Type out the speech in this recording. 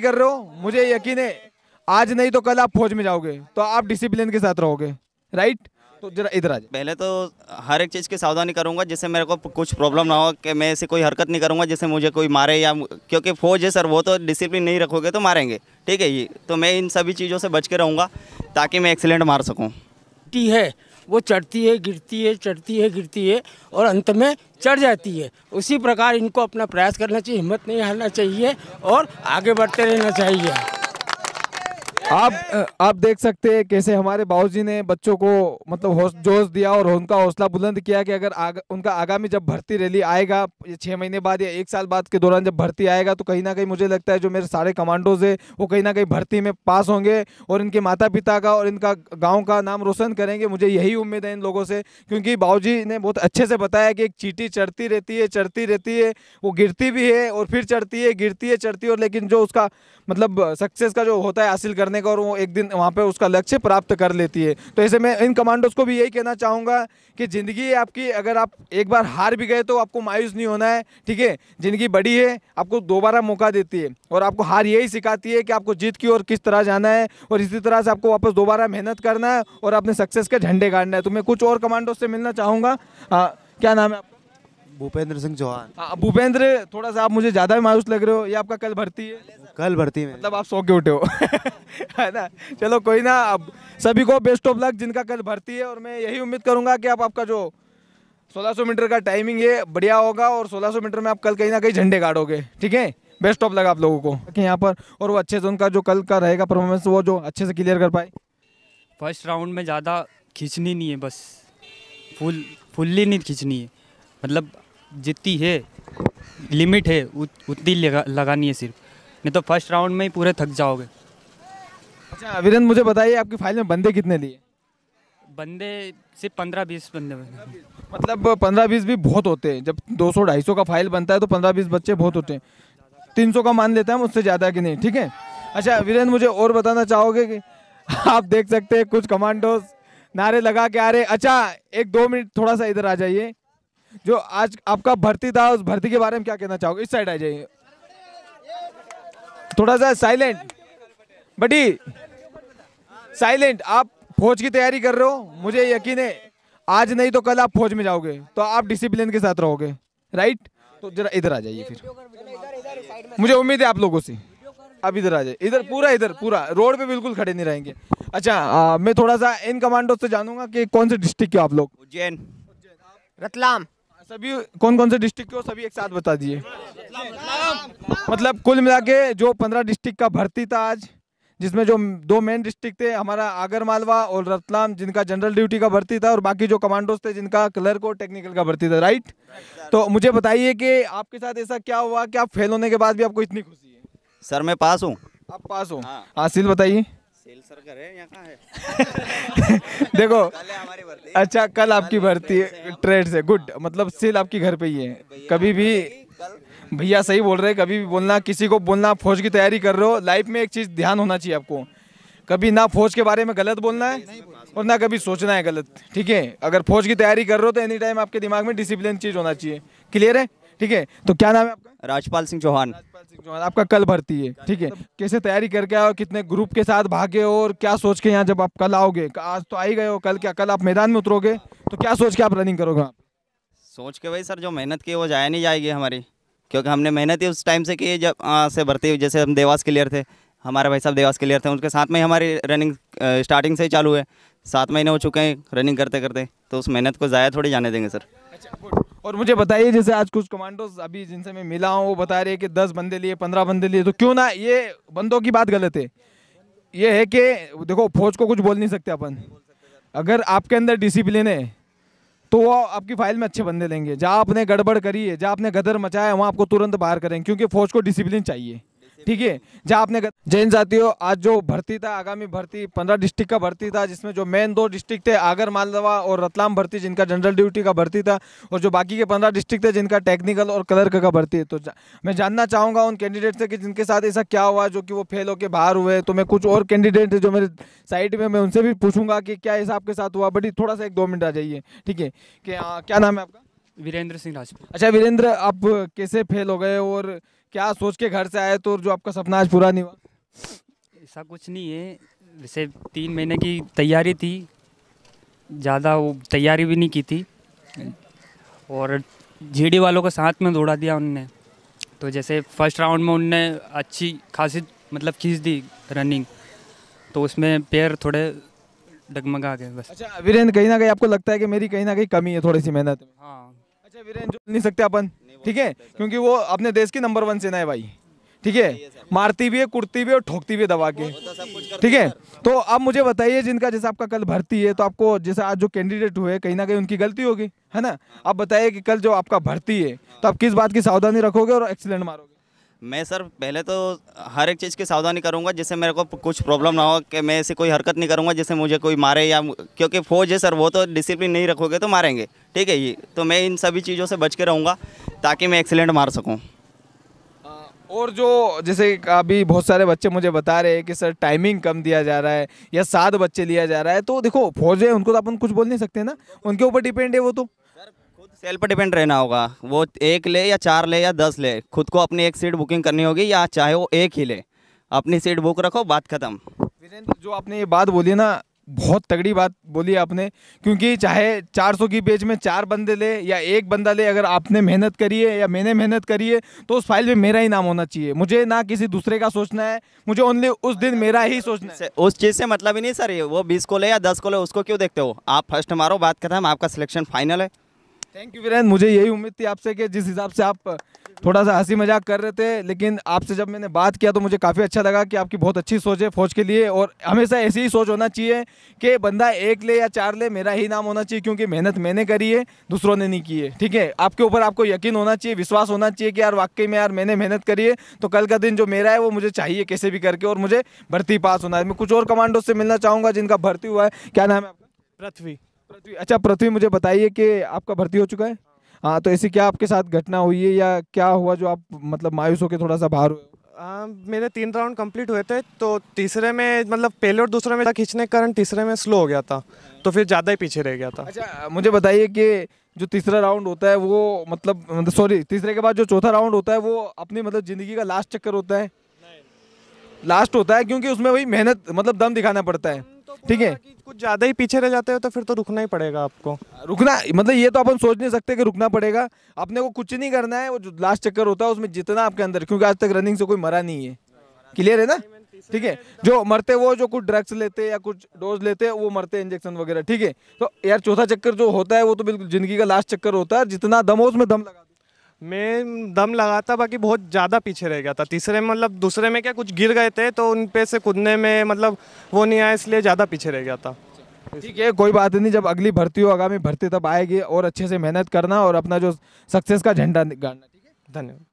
कर रहे हो मुझे यकीन है आज नहीं तो कल आप फौज में जाओगे तो आप डिसिप्लिन के साथ रहोगे राइट तो जरा इधर आ जाए पहले तो हर एक चीज़ की सावधानी करूंगा जिससे मेरे को कुछ प्रॉब्लम ना हो कि मैं ऐसी कोई हरकत नहीं करूंगा जिससे मुझे कोई मारे या क्योंकि फ़ौज है सर वो तो डिसिप्लिन नहीं रखोगे तो मारेंगे ठीक है ये तो मैं इन सभी चीज़ों से बच के रहूँगा ताकि मैं एक्सीडेंट मार सकूँ है वो चढ़ती है गिरती है चढ़ती है गिरती है और अंत में चढ़ जाती है उसी प्रकार इनको अपना प्रयास करना चाहिए हिम्मत नहीं हारना चाहिए और आगे बढ़ते रहना चाहिए आप आप देख सकते हैं कैसे हमारे बाबूजी ने बच्चों को मतलब जोश दिया और उनका हौसला बुलंद किया कि अगर आग, उनका आगामी जब भर्ती रैली आएगा छः महीने बाद या एक साल बाद के दौरान जब भर्ती आएगा तो कहीं ना कहीं मुझे लगता है जो मेरे सारे कमांडोज है वो कहीं ना कहीं भर्ती में पास होंगे और इनके माता पिता का और इनका गाँव का नाम रोशन करेंगे मुझे यही उम्मीद है इन लोगों से क्योंकि बाबू ने बहुत अच्छे से बताया कि एक चीटी चढ़ती रहती है चढ़ती रहती है वो गिरती भी है और फिर चढ़ती है गिरती है चढ़ती है और लेकिन जो उसका मतलब सक्सेस का जो होता है हासिल करने करने का और वो एक दिन वहाँ पे उसका लक्ष्य प्राप्त कर लेती है तो ऐसे मैं इन कमांडोज को भी यही कहना चाहूँगा कि ज़िंदगी आपकी अगर आप एक बार हार भी गए तो आपको मायूस नहीं होना है ठीक है ज़िंदगी बड़ी है आपको दोबारा मौका देती है और आपको हार यही सिखाती है कि आपको जीत की ओर किस तरह जाना है और इसी तरह से आपको वापस दोबारा मेहनत करना है और अपने सक्सेस के झंडे गाड़ना है तो मैं कुछ और कमांडोज से मिलना चाहूँगा क्या नाम है भूपेंद्र सिंह चौहान हाँ, भूपेंद्र थोड़ा सा आप मुझे ज़्यादा मायूस लग रहे हो ये आपका कल भर्ती है कल भर्ती है मतलब आप सौ के उठे हो है ना चलो कोई ना अब सभी को बेस्ट ऑफ लक जिनका कल भर्ती है और मैं यही उम्मीद करूंगा कि आप आपका जो 1600 मीटर का टाइमिंग ये बढ़िया होगा और 1600 मीटर में आप कल कहीं ना कहीं झंडे गाड़ोगे ठीक है बेस्ट ऑफ लक आप लोगों को कि यहाँ पर और वो अच्छे से उनका जो कल का रहेगा परफॉर्मेंस वो जो अच्छे से क्लियर कर पाए फर्स्ट राउंड में ज़्यादा खींचनी नहीं है बस फुल फुल्ली नहीं खींचनी है मतलब जितनी है लिमिट है उतनी लगा, लगानी है सिर्फ नहीं तो फर्स्ट राउंड में ही पूरे थक जाओगे अच्छा अविरन मुझे बताइए आपकी फाइल में बंदे कितने लिए बंदे सिर्फ पंद्रह बीस बंदे मतलब पंद्रह बीस भी बहुत होते हैं जब दो सौ ढाई सौ का फाइल बनता है तो पंद्रह बीस बच्चे बहुत होते हैं तीन सौ का मान लेते हैं उससे ज़्यादा कि नहीं ठीक है अच्छा वीरेंद्र मुझे और बताना चाहोगे कि आप देख सकते हैं कुछ कमांडोज नारे लगा के आ रहे अच्छा एक दो मिनट थोड़ा सा इधर आ जाइए जो आज आपका भर्ती था उस भर्ती के बारे में क्या कहना चाहोगे इस साइड आ जाइए थोड़ा सा साइलेंट बटी साइलेंट आप फौज की तैयारी कर रहे हो मुझे यकीन है आज नहीं तो कल आप फौज में जाओगे तो आप डिसिप्लिन के साथ रहोगे राइट तो जरा इधर आ जाइए फिर मुझे उम्मीद है आप लोगों से अब इधर आ जाइए इधर पूरा इधर पूरा रोड पे बिल्कुल खड़े नहीं रहेंगे अच्छा आ, मैं थोड़ा सा इन कमांडो से जानूंगा कि कौन से डिस्ट्रिक्ट के आप लोग उज्जैन रतलाम सभी कौन कौन से डिस्ट्रिक्ट के हो सभी एक साथ बता दीजिए मतलब कुल मिला के जो पंद्रह डिस्ट्रिक्ट का भर्ती था आज जिसमें जो दो मेन डिस्ट्रिक्ट थे हमारा आगर मालवा और रतलाम जिनका जनरल ड्यूटी का भर्ती था और बाकी जो कमांडोज थे जिनका क्लर्क और टेक्निकल का भर्ती था राइट तो मुझे बताइए कि आपके साथ ऐसा क्या हुआ कि आप फेल होने के बाद भी आपको इतनी खुशी है सर मैं पास हूँ आप पास हो हाँ सिल बताइए है देखो अच्छा कल आपकी भर्ती ट्रेड से गुड मतलब सेल आपकी घर पे ही है कभी भी भैया सही बोल रहे कभी भी बोलना किसी को बोलना फौज की तैयारी कर रहे हो लाइफ में एक चीज़ ध्यान होना चाहिए आपको कभी ना फौज के बारे में गलत बोलना है और ना कभी सोचना है गलत ठीक है अगर फौज की तैयारी कर रहे हो तो एनी टाइम आपके दिमाग में डिसिप्लिन चीज़ होना चाहिए क्लियर है ठीक है तो क्या नाम है आपका राजपाल सिंह चौहान सिंह चौहान आपका कल भर्ती है ठीक है मतलब कैसे तैयारी करके आओ कितने ग्रुप के साथ भागे हो और क्या सोच के यहाँ जब आप कल आओगे आज तो आई गए हो कल क्या कल आप मैदान में उतरोगे तो क्या सोच के आप रनिंग करोगे आप सोच के भाई सर जो मेहनत की वो जाया नहीं जाएगी हमारी क्योंकि हमने मेहनत ही उस टाइम से की जब आ, से भर्ती हुई जैसे हम देवास क्लियर थे हमारे भाई साहब देवास क्लियर थे उनके साथ में हमारी रनिंग स्टार्टिंग से ही चालू है सात महीने हो चुके हैं रनिंग करते करते तो उस मेहनत को ज़ाया थोड़ी जाने देंगे सर अच्छा और मुझे बताइए जैसे आज कुछ कमांडोज अभी जिनसे मैं मिला हूँ वो बता रहे हैं कि दस बंदे लिए पंद्रह बंदे लिए तो क्यों ना ये बंदों की बात गलत है ये है कि देखो फौज को कुछ बोल नहीं सकते अपन अगर आपके अंदर डिसिप्लिन है तो वो आपकी फाइल में अच्छे बंदे लेंगे जहाँ आपने गड़बड़ करी है जहाँ आपने गदर मचाया है वहाँ आपको तुरंत बाहर करेंगे क्योंकि फौज को डिसिप्लिन चाहिए ठीक है जहाँ आपने जैन जातियों आज जो भर्ती था आगामी भर्ती पंद्रह डिस्ट्रिक्ट का भर्ती था जिसमें जो मेन दो डिस्ट्रिक्ट थे आगर मालदवा और रतलाम भर्ती जिनका जनरल ड्यूटी का भर्ती था और जो बाकी के पंद्रह डिस्ट्रिक्ट थे जिनका टेक्निकल और क्लर्क का भर्ती है तो जा, मैं जानना चाहूँगा उन कैंडिडेट से कि जिनके साथ ऐसा क्या हुआ जो कि वो फेल होकर बाहर हुए तो मैं कुछ और कैंडिडेट जो मेरे साइड में मैं उनसे भी पूछूंगा कि क्या ऐसा आपके साथ हुआ बड़ी थोड़ा सा एक दो मिनट आ जाइए ठीक है कि क्या नाम है आपका वीरेंद्र सिंह राजपूत अच्छा वीरेंद्र आप कैसे फेल हो गए और क्या सोच के घर से आए तो जो आपका सपना आज पूरा नहीं हुआ ऐसा कुछ नहीं है वैसे तीन महीने की तैयारी थी ज़्यादा वो तैयारी भी नहीं की थी और जीडी वालों को साथ में दौड़ा दिया उनने तो जैसे फर्स्ट राउंड में उनने अच्छी खासी मतलब खींच दी रनिंग तो उसमें पैर थोड़े डगमगा गए बस अच्छा वीरेंद्र कहीं ना कहीं आपको लगता है कि मेरी कहीं ना कहीं कमी है थोड़ी सी मेहनत हाँ से वीरेन झूल नहीं सकते अपन ठीक है क्योंकि वो अपने देश की नंबर वन सेना है भाई ठीक है मारती भी है कुर्ती भी है और ठोकती भी है दबा के तो ठीक है तो आप मुझे बताइए जिनका जैसे आपका कल भर्ती है तो आपको जैसे आज जो कैंडिडेट हुए कहीं ना कहीं उनकी गलती होगी है ना आप बताइए कि कल जो आपका भर्ती है तो आप किस बात की सावधानी रखोगे और एक्सीडेंट मारोगे मैं सर पहले तो हर एक चीज़ की सावधानी करूंगा जिससे मेरे को कुछ प्रॉब्लम ना हो कि मैं ऐसी कोई हरकत नहीं करूंगा जिससे मुझे कोई मारे या क्योंकि फ़ौज है सर वो तो डिसिप्लिन नहीं रखोगे तो मारेंगे ठीक है ये तो मैं इन सभी चीज़ों से बच के रहूँगा ताकि मैं एक्सीलेंट मार सकूँ और जो जैसे अभी बहुत सारे बच्चे मुझे बता रहे हैं कि सर टाइमिंग कम दिया जा रहा है या सात बच्चे लिया जा रहा है तो देखो फौज है उनको तो अपन कुछ बोल नहीं सकते ना उनके ऊपर डिपेंड है वो तो सेल पर डिपेंड रहना होगा वो एक ले या चार ले या दस ले खुद को अपनी एक सीट बुकिंग करनी होगी या चाहे वो एक ही ले अपनी सीट बुक रखो बात खत्म वीरेंद्र जो आपने ये बात बोली ना बहुत तगड़ी बात बोली आपने क्योंकि चाहे 400 की पेज में चार बंदे ले या एक बंदा ले अगर आपने मेहनत करी है या मैंने मेहनत करी है तो उस फाइल में मेरा ही नाम होना चाहिए मुझे ना किसी दूसरे का सोचना है मुझे ओनली उस दिन मेरा ही सोचना है उस चीज़ से मतलब ही नहीं सर वो बीस को ले या दस को ले उसको क्यों देखते हो आप फर्स्ट मारो बात खत्म आपका सिलेक्शन फाइनल है थैंक यू वीरेंद्र मुझे यही उम्मीद थी आपसे कि जिस हिसाब से आप थोड़ा सा हंसी मजाक कर रहे थे लेकिन आपसे जब मैंने बात किया तो मुझे काफ़ी अच्छा लगा कि आपकी बहुत अच्छी सोच है फौज के लिए और हमेशा ऐसी ही सोच होना चाहिए कि बंदा एक ले या चार ले मेरा ही नाम होना चाहिए क्योंकि मेहनत मैंने करी है दूसरों ने नहीं की है ठीक है आपके ऊपर आपको यकीन होना चाहिए विश्वास होना चाहिए कि यार वाकई में यार मैंने मेहनत करी है तो कल का दिन जो मेरा है वो मुझे चाहिए कैसे भी करके और मुझे भर्ती पास होना है मैं कुछ और कमांडो से मिलना चाहूँगा जिनका भर्ती हुआ है क्या नाम है आपका पृथ्वी पृथ्वी अच्छा पृथ्वी मुझे बताइए कि आपका भर्ती हो चुका है हाँ तो ऐसी क्या आपके साथ घटना हुई है या क्या हुआ जो आप मतलब मायूस होकर थोड़ा सा बाहर आ, मेरे तीन राउंड कंप्लीट हुए थे तो तीसरे में मतलब पहले और दूसरे में खींचने के कारण तीसरे में स्लो हो गया था तो फिर ज़्यादा ही पीछे रह गया था अच्छा मुझे बताइए कि जो तीसरा राउंड होता है वो मतलब मतलब सॉरी तीसरे के बाद जो चौथा राउंड होता है वो अपनी मतलब ज़िंदगी का लास्ट चक्कर होता है लास्ट होता है क्योंकि उसमें वही मेहनत मतलब दम दिखाना पड़ता है तो ठीक है कुछ ज़्यादा ही पीछे रह जाते हो तो फिर तो रुकना ही पड़ेगा आपको रुकना मतलब ये तो अपन सोच नहीं सकते कि रुकना पड़ेगा अपने को कुछ नहीं करना है वो जो लास्ट चक्कर होता है उसमें जितना आपके अंदर क्योंकि आज तक रनिंग से कोई मरा नहीं है क्लियर है ना ठीक है जो मरते वो जो कुछ ड्रग्स लेते या कुछ डोज लेते वो मरते इंजेक्शन वगैरह ठीक है तो यार चौथा चक्कर जो होता है वो तो बिल्कुल जिंदगी का लास्ट चक्कर होता है जितना दम हो उसमें दम लगा मैं दम लगाता बाकी बहुत ज़्यादा पीछे रह गया था तीसरे में मतलब दूसरे में क्या कुछ गिर गए थे तो उन पे से कूदने में मतलब वो नहीं आया इसलिए ज़्यादा पीछे रह गया था ठीक है कोई बात नहीं जब अगली भर्ती हो आगामी भर्ती तब आएगी और अच्छे से मेहनत करना और अपना जो सक्सेस का झंडा गाड़ना ठीक है धन्यवाद